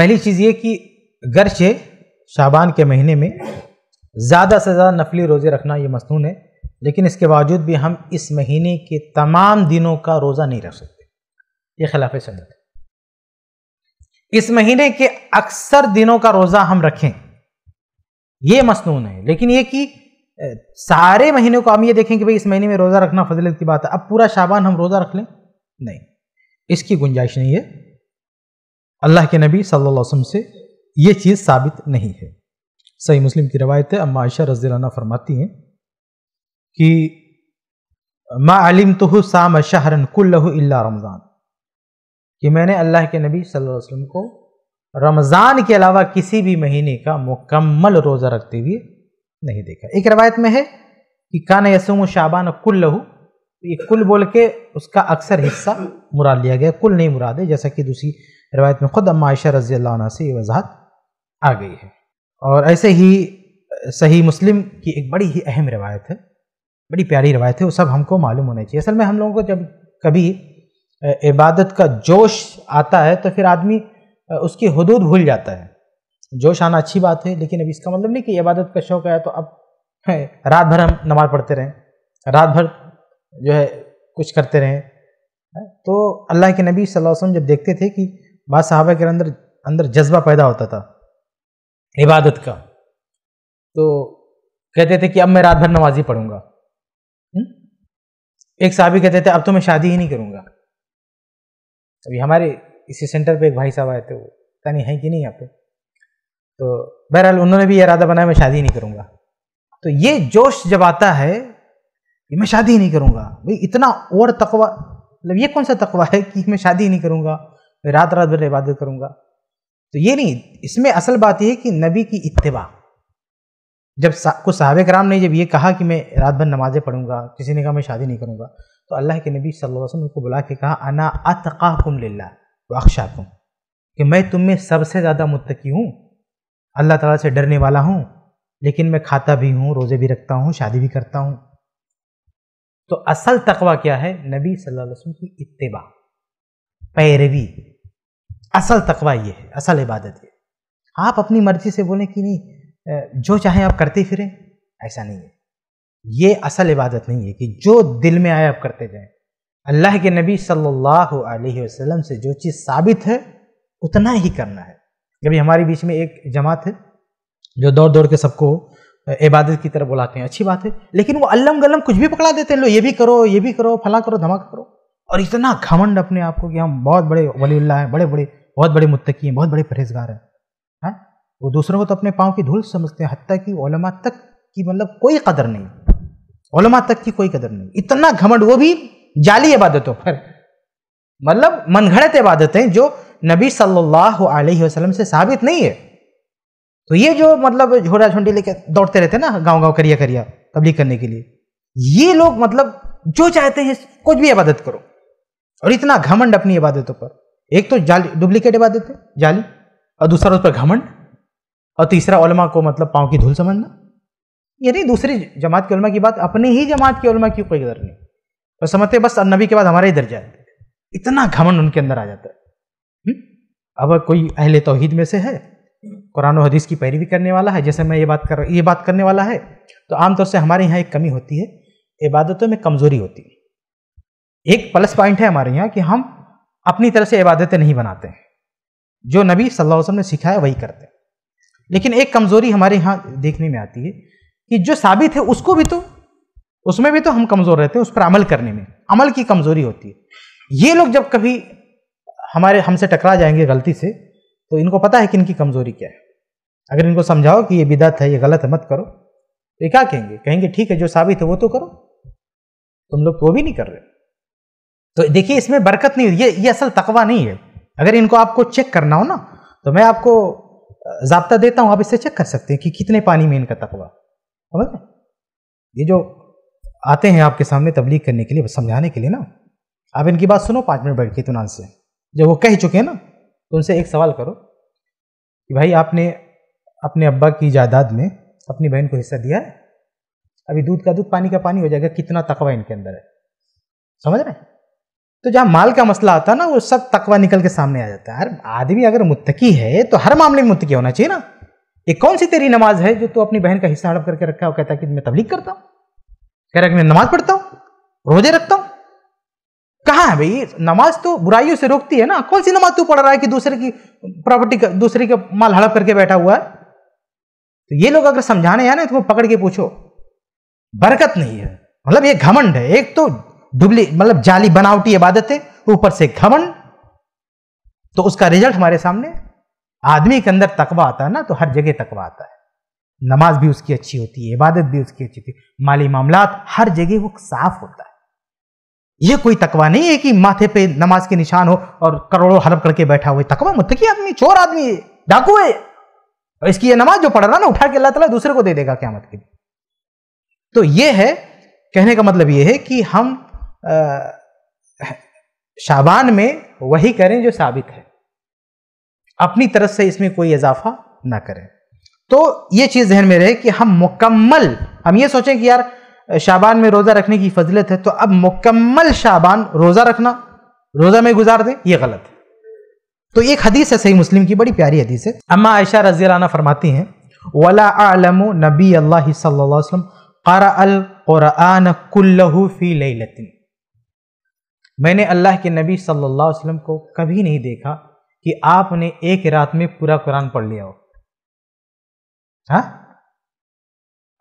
पहली चीज़ ये कि गरचे शाबान के महीने में ज़्यादा से ज़्यादा नफली रोज़े रखना ये मसनून है लेकिन इसके बावजूद भी हम इस महीने के तमाम दिनों का रोज़ा नहीं रख सकते ये खिलाफ सन्नत है इस महीने के अक्सर दिनों का रोज़ा हम रखें ये मसनून है लेकिन ये कि सारे महीनों को हम ये देखें कि भाई इस महीने में रोज़ा रखना फजलत की बात है अब पूरा शाबान हम रोज़ा रख लें नहीं इसकी गुंजाइश नहीं है अल्लाह के नबी सल्लल्लाहु अलैहि वसल्लम से ये चीज़ साबित नहीं है सही मुस्लिम की रवायत है अम्मा आयशा रजीलाना फरमाती हैं कि मा आलिम तो साम शाहरन कुल्लहु इल्ला रमज़ान कि मैंने अल्लाह के नबी सल्लल्लाहु अलैहि वसल्लम को रमज़ान के अलावा किसी भी महीने का मुकम्मल रोज़ा रखते हुए नहीं देखा एक रवायत में है कि कान यसुम शाबान कुल्लहू ये कुल बोल के उसका अक्सर हिस्सा मुराद लिया गया कुल नहीं मुराद है जैसा कि दूसरी रवायत में ख़ुद अम्मा आयशा रजी अल्लाह से ये वजाहत आ गई है और ऐसे ही सही मुस्लिम की एक बड़ी ही अहम रवायत है बड़ी प्यारी रवायत है वो सब हमको मालूम होना चाहिए असल में हम लोगों को जब कभी इबादत का जोश आता है तो फिर आदमी उसकी हदूद भूल जाता है जोश आना अच्छी बात है लेकिन अभी इसका मतलब नहीं कि इबादत का शौक आया तो अब रात भर हम नमाज पढ़ते रहें रात भर जो है कुछ करते रहें तो अल्लाह के नबी सल्लल्लाहु अलैहि वसल्लम जब देखते थे कि बाद साहबा के अंदर अंदर जज्बा पैदा होता था इबादत का तो कहते थे कि अब मैं रात भर नमाजी पढ़ूंगा हुँ? हम्म? एक साहबी कहते थे अब तो मैं शादी ही नहीं करूंगा अभी हमारे इसी सेंटर पे एक भाई साहब आए थे वो पता नहीं है कि नहीं यहाँ पे तो बहरहाल उन्होंने भी इरादा बनाया मैं शादी नहीं करूंगा तो ये जोश जब आता है कि मैं शादी नहीं करूंगा भाई इतना और तकवा मतलब ये कौन सा तकवा है कि मैं शादी नहीं करूंगा रात रात भर इबादत करूंगा तो ये नहीं इसमें असल बात यह है कि नबी की इतवा जब सा, कुछ साहब कराम ने जब ये कहा कि मैं रात भर नमाज़ें पढ़ूंगा किसी ने कहा मैं शादी नहीं करूंगा तो अल्लाह के नबी सल्लल्लाहु अलैहि वसल्लम को बुला के कहा अना अतकाकुम कि मैं तुम में सबसे ज़्यादा मुतकी हूँ अल्लाह ताला से डरने वाला हूँ लेकिन मैं खाता भी हूँ रोज़े भी रखता हूँ शादी भी करता हूँ तो असल तकवा क्या है नबी सल्लल्लाहु अलैहि वसल्लम की इतबा पैरवी असल तकवा ये है असल इबादत ये आप अपनी मर्जी से बोलें कि नहीं जो चाहें आप करते फिरें ऐसा नहीं है ये असल इबादत नहीं है कि जो दिल में आए आप करते जाएं अल्लाह के नबी सल्लल्लाहु अलैहि वसल्लम से जो चीज़ साबित है उतना ही करना है कभी हमारे बीच में एक जमात है जो दौड़ दौड़ के सबको इबादत की तरफ बुलाते हैं अच्छी बात है लेकिन वो अल्लम गलम कुछ भी पकड़ा देते हैं लो ये भी करो ये भी करो फला करो धमाका करो और इतना घमंड अपने आप को कि हम बहुत बड़े वलील्ला हैं बड़े बड़े बहुत बड़े मुत्तकी हैं बहुत बड़े परहेजगार हैं है? हाँ? वो दूसरों को तो अपने पाँव की धूल समझते हैं हती कि ओलमा तक की मतलब कोई कदर नहीं ओलमा तक की कोई कदर नहीं इतना घमंड वो भी जाली इबादतों पर मतलब घड़त इबादतें जो नबी सल्लल्लाहु अलैहि वसल्लम से साबित नहीं है तो ये जो मतलब झोरा झोंडी लेके दौड़ते रहते हैं ना गांव गांव करिया करिया तबलीग करने के लिए ये लोग मतलब जो चाहते हैं कुछ भी इबादत करो और इतना घमंड अपनी इबादतों पर एक तो जाली डुप्लीकेट इबादत है जाली और दूसरा उस पर घमंड और तीसरा उलमा को मतलब पाँव की धूल समझना ये नहीं दूसरी जमात की उलमा की बात अपने ही जमात की उलमा की कोई कदर नहीं और तो समझते बस अनबी के बाद हमारे ही दर्जा है इतना घमंड उनके अंदर आ जाता है हम्म? अब कोई अहले तोहहीद में से है कुरान हदीस की पैरवी करने वाला है जैसे मैं ये बात कर ये बात करने वाला है तो आमतौर से हमारे यहाँ एक कमी होती है इबादतों में कमज़ोरी होती है एक प्लस पॉइंट है हमारे यहाँ कि हम अपनी तरफ से इबादतें नहीं बनाते हैं जो नबी सल्लल्लाहु अलैहि वसल्लम ने सिखाया वही करते हैं लेकिन एक कमज़ोरी हमारे यहाँ देखने में आती है कि जो साबित है उसको भी तो उसमें भी तो हम कमज़ोर रहते हैं उस पर अमल करने में अमल की कमज़ोरी होती है ये लोग जब कभी हमारे हमसे टकरा जाएंगे गलती से तो इनको पता है कि इनकी कमज़ोरी क्या है अगर इनको समझाओ कि ये बिदत है ये गलत है मत करो तो ये क्या कहेंगे कहेंगे ठीक है जो साबित है वो तो करो तुम लोग वो भी नहीं कर रहे तो देखिए इसमें बरकत नहीं ये ये असल तकवा नहीं है अगर इनको आपको चेक करना हो ना तो मैं आपको जबता देता हूँ आप इससे चेक कर सकते हैं कि कितने पानी में इनका तकवा समझ ये जो आते हैं आपके सामने तबलीग करने के लिए समझाने के लिए ना आप इनकी बात सुनो पाँच मिनट बैठ के तुना से जब वो कह चुके हैं ना तो उनसे एक सवाल करो कि भाई आपने अपने अब्बा की जायदाद में अपनी बहन को हिस्सा दिया है अभी दूध का दूध पानी का पानी हो जाएगा कितना तकवा इनके अंदर है समझ रहे हैं तो जहाँ माल का मसला आता है ना वो सब तकवा निकल के सामने आ जाता है अरे आदमी अगर मुत्तकी है तो हर मामले में मुत्तकी होना चाहिए ना ये कौन सी तेरी नमाज है जो तू अपनी बहन का हिस्सा हड़प करके रखा है कहता है कि मैं तबलीग करता हूँ कह रहा है मैं नमाज पढ़ता हूँ रोजे रखता हूँ कहा है भाई नमाज तो बुराइयों से रोकती है ना कौन सी नमाज तू पढ़ रहा है कि दूसरे की प्रॉपर्टी का दूसरे का माल हड़प करके बैठा हुआ है तो ये लोग अगर समझाने आए ना तो पकड़ के पूछो बरकत नहीं है मतलब ये घमंड है एक तो डुबली मतलब जाली बनावटी इबादतें ऊपर से घमन तो उसका रिजल्ट हमारे सामने आदमी के अंदर तकवा आता है ना तो हर जगह तकवा आता है नमाज भी उसकी अच्छी होती है इबादत भी उसकी अच्छी होती है माली मामला हर जगह वो साफ होता है ये कोई तकवा नहीं है कि माथे पे नमाज के निशान हो और करोड़ों हलफ करके बैठा हुआ तकवा मुतकी आदमी चोर आदमी है डाकू है और इसकी ये नमाज जो पढ़ रहा ना उठा के अल्लाह तला दूसरे को दे देगा क्या मत के तो ये है कहने का मतलब ये है कि हम शाबान में वही करें जो साबित है अपनी तरफ से इसमें कोई इजाफा ना करें तो ये चीज़ जहन में रहे कि हम मुकम्मल हम ये सोचें कि यार शाबान में रोज़ा रखने की फजलत है तो अब मुकम्मल शाबान रोज़ा रखना रोज़ा में गुजार दें ये गलत है तो एक हदीस है सही मुस्लिम की बड़ी प्यारी हदीस है अम्मा आयशा रजी फरमाती हैं वला आलम नबी अल्लाह वसल्लम करा अल कुल्लहू फ़ी लतिन मैंने अल्लाह के नबी सल्लल्लाहु अलैहि वसल्लम को कभी नहीं देखा कि आपने एक रात में पूरा कुरान पढ़ लिया हो हाँ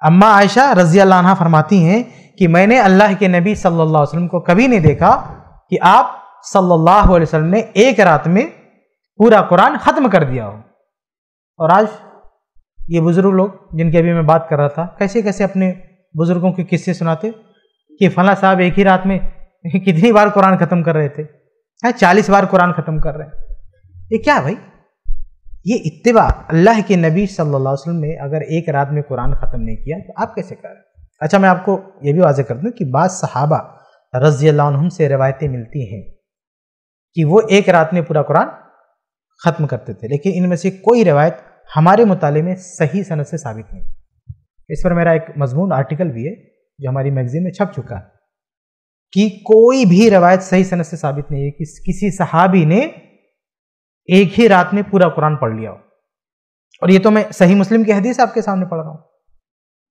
अम्मा आयशा रजी अल्लाह फरमाती हैं कि मैंने अल्लाह के नबी सल्लल्लाहु अलैहि वसल्लम को कभी नहीं देखा कि आप सल्लल्लाहु अलैहि वसल्लम ने एक रात में पूरा कुरान ख़त्म कर दिया हो और आज ये बुज़ुर्ग लोग जिनकी अभी मैं बात कर रहा था कैसे कैसे अपने बुज़ुर्गों के किस्से सुनाते कि फला साहब एक ही रात में कितनी बार कुरान खत्म कर रहे थे है चालीस बार कुरान खत्म कर रहे हैं ये क्या भाई ये इतवा अल्लाह के नबी सल्लल्लाहु अलैहि वसल्लम ने अगर एक रात में कुरान ख़त्म नहीं किया तो आप कैसे कर रहे अच्छा मैं आपको ये भी वाजह कर दूँ कि बाद सहाबा रजी से रवायतें मिलती हैं कि वो एक रात में पूरा कुरान ख़त्म करते थे लेकिन इनमें से कोई रवायत हमारे मुताले में सही सनत से साबित नहीं इस पर मेरा एक मजमून आर्टिकल भी है जो हमारी मैगजीन में छप चुका है कि कोई भी रवायत सही सनत से साबित नहीं है कि किसी सहाबी ने एक ही रात में पूरा कुरान पढ़ लिया हो और ये तो मैं सही मुस्लिम की हदीस आपके सामने पढ़ रहा हूं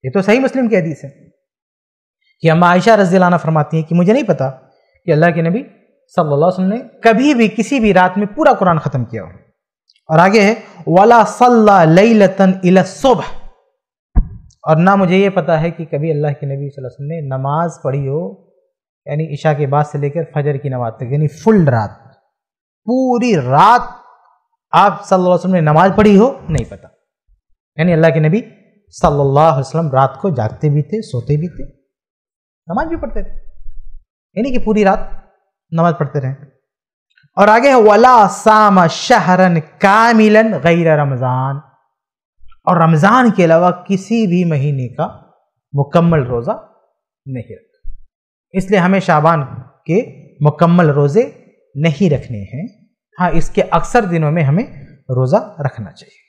ये तो सही मुस्लिम की हदीस है कि हम आयशा रजीलाना फरमाती है कि मुझे नहीं पता कि अल्लाह के नबी सल्लल्लाहु अलैहि वसल्लम ने कभी भी किसी भी रात में पूरा कुरान ख़त्म किया हो और आगे है वाला सल्ला लतन इलासोब और ना मुझे ये पता है कि कभी अल्लाह के नबी वसल्लम ने नमाज पढ़ी हो यानी ईशा के बाद से लेकर फजर की नमाज तक यानी फुल रात पूरी रात आप सल्लल्लाहु अलैहि वसल्लम ने नमाज पढ़ी हो नहीं पता यानी अल्लाह के नबी सल्लल्लाहु अलैहि वसल्लम रात को जागते भी थे सोते भी थे नमाज भी पढ़ते थे यानी कि पूरी रात नमाज पढ़ते रहे और आगे है वला साम शहरन कामिलन गैर रमज़ान और रमज़ान के अलावा किसी भी महीने का मुकम्मल रोज़ा नहीं रखा इसलिए हमें शाबान के मुकम्मल रोज़े नहीं रखने हैं हाँ इसके अक्सर दिनों में हमें रोज़ा रखना चाहिए